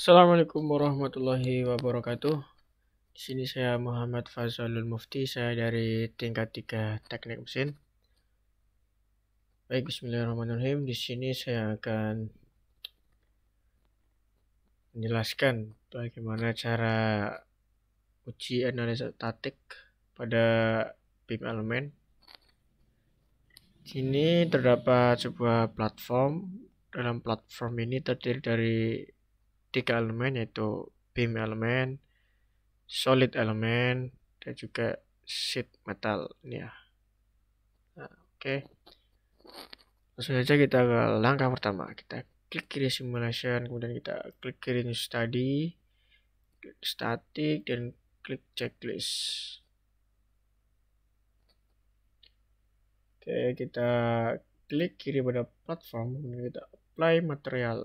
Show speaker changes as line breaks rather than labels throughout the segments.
Assalamualaikum warahmatullahi wabarakatuh. Di sini saya Muhammad Fazalul Mufti, saya dari tingkat 3 Teknik Mesin. Baik, bismillahirrahmanirrahim. Di sini saya akan menjelaskan bagaimana cara uji analisa statik pada beam elemen. Di sini terdapat sebuah platform. Dalam platform ini terdiri dari tiga elemen yaitu beam elemen, solid elemen, dan juga sheet metal ya. Nah, Oke, okay. langsung saja kita ke langkah pertama. Kita klik kiri simulation, kemudian kita klik kiri new study, klik static, dan klik checklist. Oke, okay, kita klik kiri pada platform, kemudian kita apply material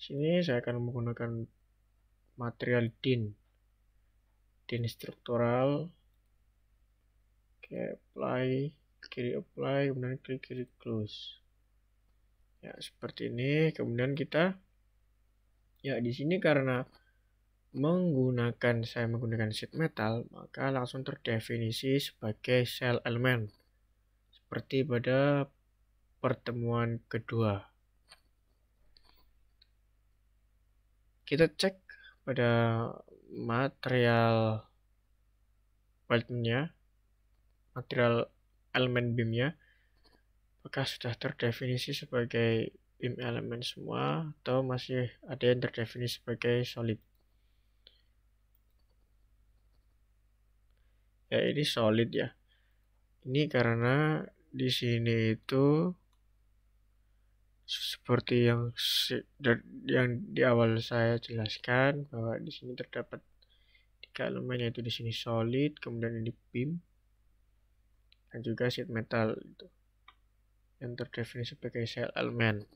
sini saya akan menggunakan material DIN DIN struktural oke apply kiri apply kemudian klik kiri close ya seperti ini kemudian kita ya di sini karena menggunakan saya menggunakan sheet metal maka langsung terdefinisi sebagai cell element seperti pada pertemuan kedua kita cek pada material weltonnya material elemen beamnya apakah sudah terdefinisi sebagai beam elemen semua atau masih ada yang terdefinisi sebagai solid ya ini solid ya ini karena di sini itu seperti yang yang di awal saya jelaskan bahwa di sini terdapat tiga elemen yaitu di sini solid, kemudian ini beam dan juga sheet metal itu yang terdefinisi sebagai sel elemen.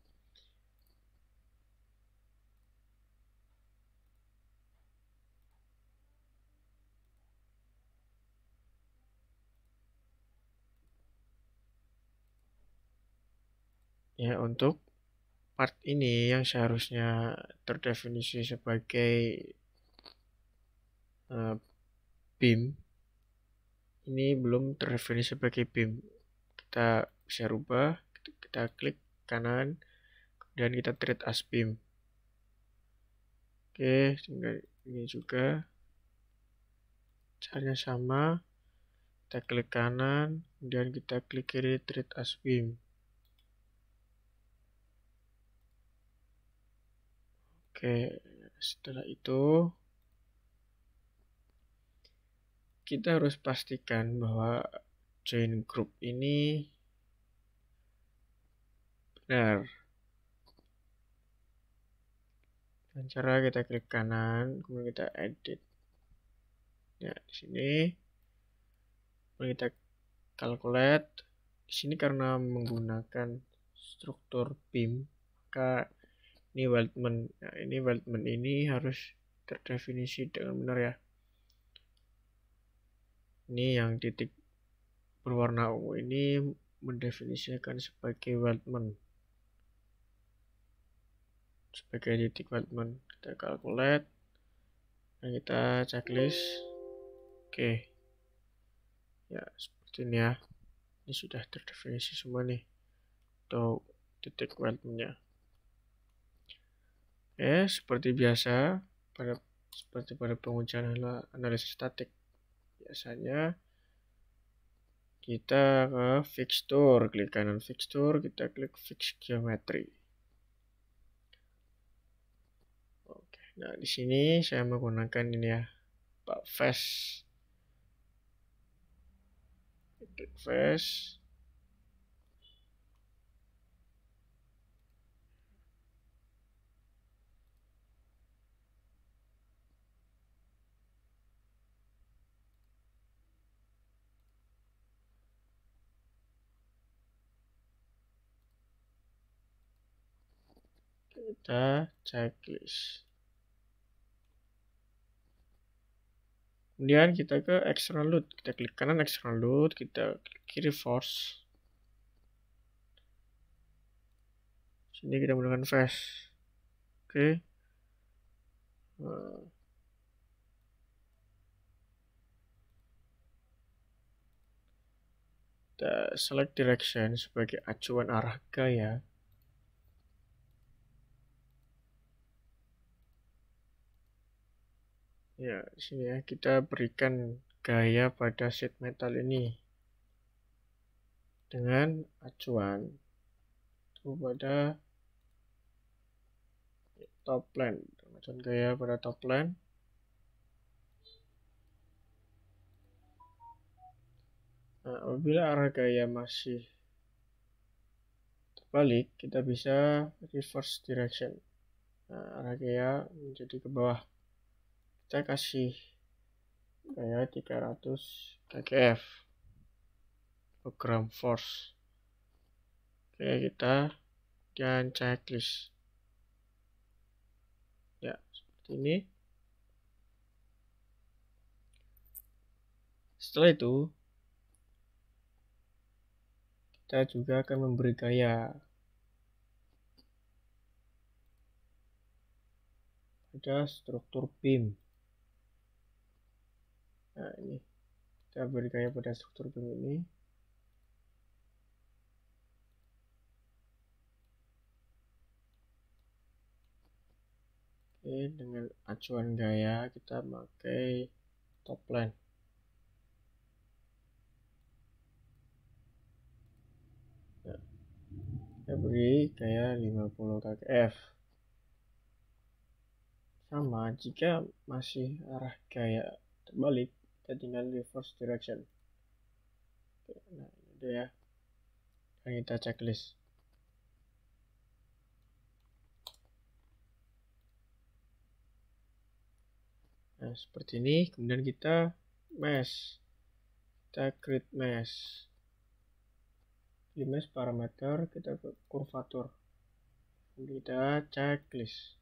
ya untuk part ini yang seharusnya terdefinisi sebagai uh, BIM ini belum terdefinisi sebagai BIM kita bisa rubah kita, klik kanan dan kita treat as BIM oke tinggal ini juga caranya sama kita klik kanan dan kita klik kiri treat as BIM Oke, setelah itu kita harus pastikan bahwa join group ini benar. Dan cara kita klik kanan, kemudian kita edit. Ya, di sini kemudian kita calculate. Di sini karena menggunakan struktur BIM, maka ini Weltman nah, ini Weltman ini harus terdefinisi dengan benar ya ini yang titik berwarna ungu ini mendefinisikan sebagai Weltman sebagai titik Weltman kita calculate dan nah, kita checklist oke okay. ya seperti ini ya ini sudah terdefinisi semua nih untuk titik Weltman nya Ya, seperti biasa pada seperti pada pengujian analisis statik. Biasanya kita ke fixture, klik kanan fixture, kita klik fix geometry. Oke, nah di sini saya menggunakan ini ya, Pak Face. Klik face. kita checklist kemudian kita ke external load kita klik kanan external load kita klik kiri force sini kita menggunakan flash oke okay. Nah. kita select direction sebagai acuan arah gaya ya. ya sini ya kita berikan gaya pada sheet metal ini dengan acuan kepada pada top plan acuan gaya pada top plan nah apabila arah gaya masih terbalik kita bisa reverse direction nah, arah gaya menjadi ke bawah kita kasih kayak 300 kgf, program force oke kita dan checklist ya seperti ini setelah itu kita juga akan memberi gaya pada struktur beam nah ini kita gaya pada struktur BIM ini oke dengan acuan gaya kita pakai top line nah, kita beri gaya 50 kf sama jika masih arah gaya terbalik kita tinggal reverse direction oke nah ini dia ya dan nah, kita checklist nah seperti ini kemudian kita mesh kita create mesh di mesh parameter kita ke kurvatur kemudian kita checklist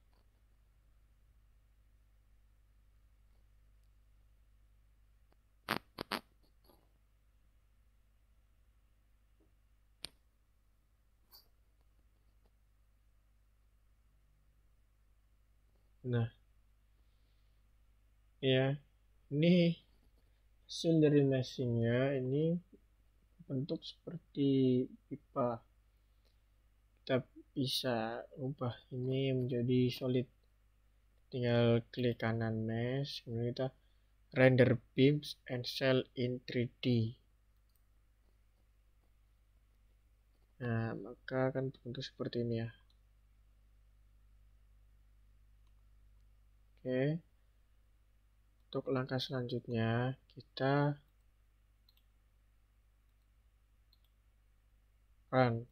Nah, ya, ini hasil dari meshingnya ini bentuk seperti pipa. Kita bisa ubah ini menjadi solid. Tinggal klik kanan mesh, kemudian kita render beams and cell in 3D. Nah, maka akan bentuk seperti ini ya. Oke. Untuk langkah selanjutnya, kita run.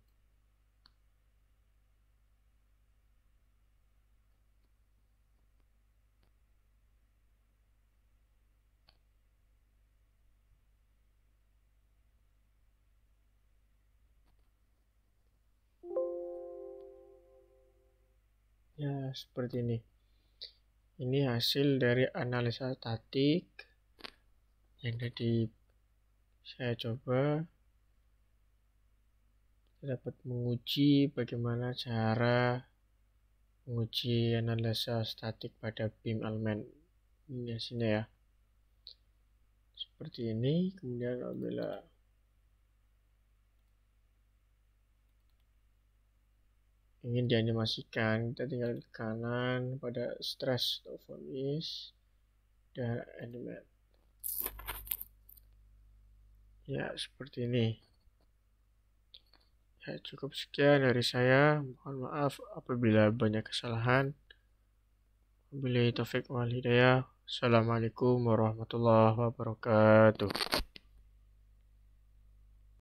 Ya, seperti ini ini hasil dari analisa statik yang tadi saya coba kita dapat menguji bagaimana cara menguji analisa statik pada beam element ini hasilnya ya seperti ini kemudian apabila ingin dianimasikan kita tinggal ke kanan pada stress atau voice dan animate ya seperti ini ya cukup sekian dari saya mohon maaf apabila banyak kesalahan Wabillahi taufiq wal hidayah. Assalamualaikum warahmatullahi wabarakatuh.